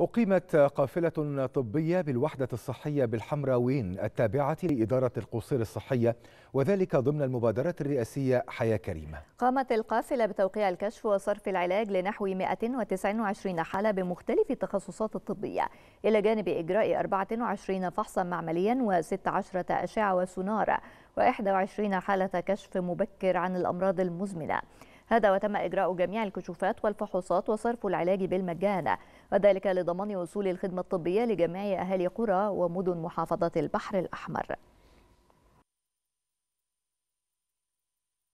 أقيمت قافلة طبية بالوحدة الصحية بالحمراوين التابعة لإدارة القصير الصحية وذلك ضمن المبادرة الرئاسية حياة كريمة قامت القافلة بتوقيع الكشف وصرف العلاج لنحو 129 حالة بمختلف التخصصات الطبية إلى جانب إجراء 24 فحصا معمليا و16 أشعة وسونار و و21 حالة كشف مبكر عن الأمراض المزمنة هذا وتم إجراء جميع الكشوفات والفحوصات وصرف العلاج بالمجان وذلك لضمان وصول الخدمة الطبية لجميع أهالي قرى ومدن محافظة البحر الأحمر